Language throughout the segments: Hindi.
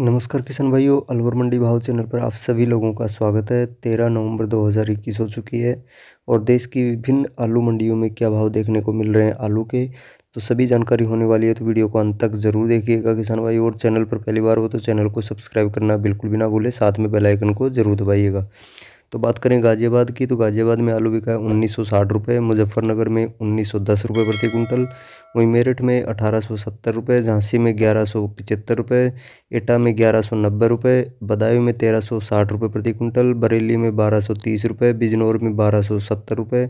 नमस्कार किसान भाइयों अलवर मंडी भाव चैनल पर आप सभी लोगों का स्वागत है तेरह नवंबर 2021 हो चुकी है और देश की विभिन्न आलू मंडियों में क्या भाव देखने को मिल रहे हैं आलू के तो सभी जानकारी होने वाली है तो वीडियो को अंत तक जरूर देखिएगा किसान भाई और चैनल पर पहली बार हो तो चैनल को सब्सक्राइब करना बिल्कुल भी ना भूलें साथ में बेलाइकन को जरूर दबाइएगा तो बात करें गाज़ियाबाद की तो गाज़ियाबाद में आलू बिका है उन्नीस सौ साठ रुपये मुजफ्फरनगर में उन्नीस सौ दस रुपये प्रति कुंटल वहीं मेरठ में अठारह सौ सत्तर रुपये झांसी में ग्यारह सौ पचहत्तर रुपये एटा में ग्यारह सौ नब्बे रुपये बदायूं में तेरह सौ साठ रुपये प्रति कुंटल बरेली में बारह सौ तीस रुपये बिजनौर में बारह सौ सत्तर रुपये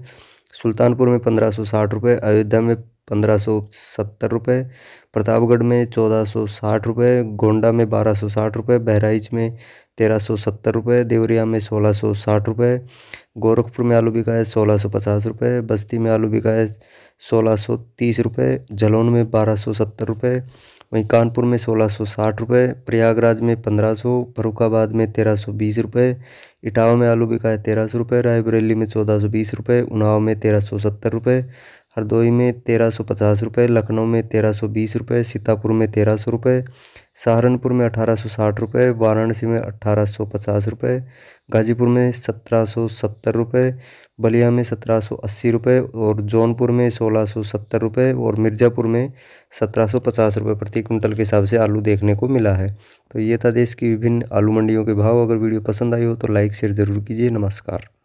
सुल्तानपुर में पंद्रह सौ साठ रुपये अयोध्या में पंद्रह सौ सत्तर रुपये प्रतापगढ़ में चौदह सौ साठ रुपये गोंडा में बारह सौ साठ रुपये बहराइच में तेरह सौ सत्तर रुपये देवरिया में सोलह सौ साठ रुपये गोरखपुर में आलू बिकाए सोलह सौ पचास रुपये बस्ती में आलू बिकाए सोलह सौ तीस रुपये जलौन में बारह सौ सत्तर रुपये वहीं कानपुर में सोलह सौ साठ रुपये प्रयागराज में पंद्रह सौ फरुखाबाद में तेरह सौ बीस रुपये इटावा में आलू बिकाए तेरह सौ रुपये रायबरेली में चौदह सौ बीस रुपये उन्नाव में तेरह सौ सत्तर रुपये हरदोई में तेरह सौ पचास रुपये लखनऊ में तेरह सौ बीस रुपये सीतापुर में तेरह सौ रुपये सहारनपुर में अठारह सौ साठ रुपये वाराणसी में अठारह सौ पचास रुपये गाजीपुर में सत्रह सौ सत्तर रुपये बलिया में सत्रह सौ अस्सी रुपये और जौनपुर में सोलह सौ सत्तर रुपये और मिर्ज़ापुर में सत्रह सौ पचास रुपये प्रति क्विंटल के हिसाब से आलू देखने को मिला है तो ये था देश की विभिन्न आलू मंडियों के भाव अगर वीडियो पसंद आई हो तो लाइक शेयर ज़रूर कीजिए नमस्कार